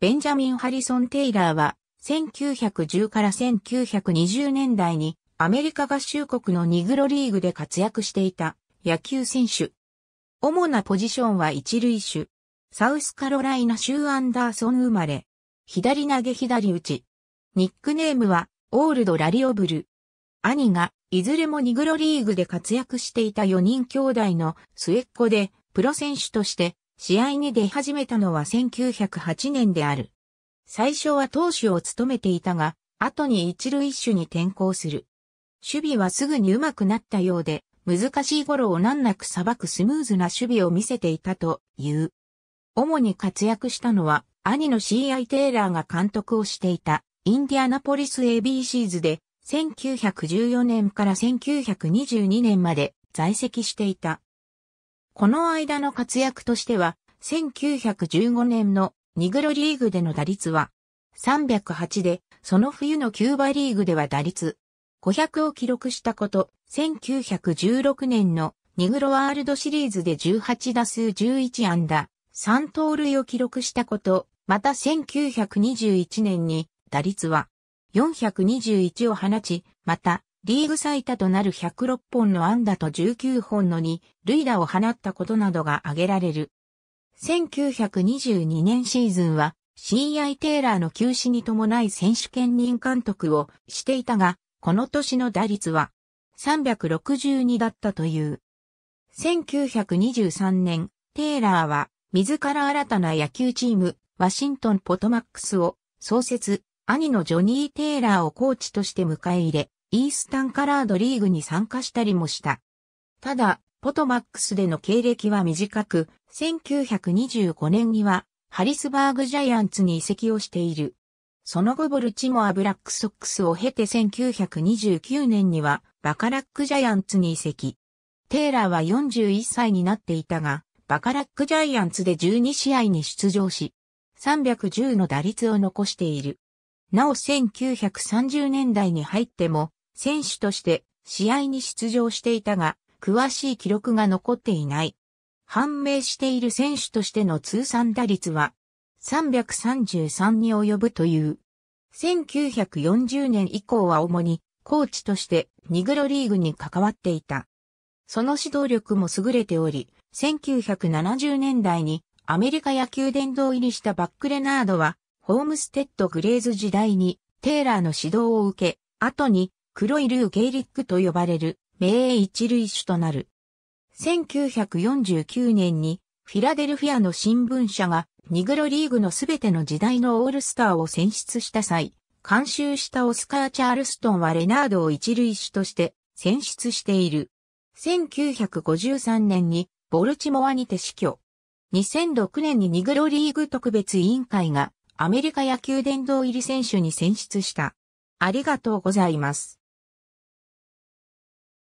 ベンジャミン・ハリソン・テイラーは、1910から1920年代に、アメリカ合衆国のニグロリーグで活躍していた野球選手。主なポジションは一塁手。サウスカロライナ州アンダーソン生まれ。左投げ左打ち。ニックネームはオールドラリオブル。兄がいずれもニグロリーグで活躍していた4人兄弟の末っ子でプロ選手として試合に出始めたのは1908年である。最初は投手を務めていたが、後に一塁手に転向する。守備はすぐに上手くなったようで、難しい頃を難なく裁くスムーズな守備を見せていたという。主に活躍したのは、兄の C.I. テイラーが監督をしていた、インディアナポリス ABC ズで、1914年から1922年まで在籍していた。この間の活躍としては、1915年のニグロリーグでの打率は308で、その冬のキューバリーグでは打率500を記録したこと、1916年のニグロワールドシリーズで18打数11安打、3盗塁を記録したこと、また1921年に打率は421を放ち、またリーグ最多となる106本の安打と19本の2塁打を放ったことなどが挙げられる。1922年シーズンは C.I. テイラーの休止に伴い選手兼任監督をしていたが、この年の打率は362だったという。1923年、テイラーは自ら新たな野球チーム、ワシントンポトマックスを創設、兄のジョニー・テイラーをコーチとして迎え入れ、イースタンカラードリーグに参加したりもした。ただ、ポトマックスでの経歴は短く、1925年にはハリスバーグジャイアンツに移籍をしている。その後ボルチモアブラックソックスを経て1929年にはバカラックジャイアンツに移籍。テイラーは41歳になっていたが、バカラックジャイアンツで12試合に出場し、310の打率を残している。なお1930年代に入っても選手として試合に出場していたが、詳しい記録が残っていない。判明している選手としての通算打率は333に及ぶという。1940年以降は主にコーチとしてニグロリーグに関わっていた。その指導力も優れており、1970年代にアメリカ野球殿堂入りしたバックレナードは、ホームステッドグレーズ時代にテイラーの指導を受け、後に黒いルー・ゲイリックと呼ばれる、名一類種となる。1949年に、フィラデルフィアの新聞社が、ニグロリーグのすべての時代のオールスターを選出した際、監修したオスカー・チャールストンはレナードを一類種として選出している。1953年にボルチモアにて死去。2006年にニグロリーグ特別委員会がアメリカ野球殿堂入り選手に選出した。ありがとうございます。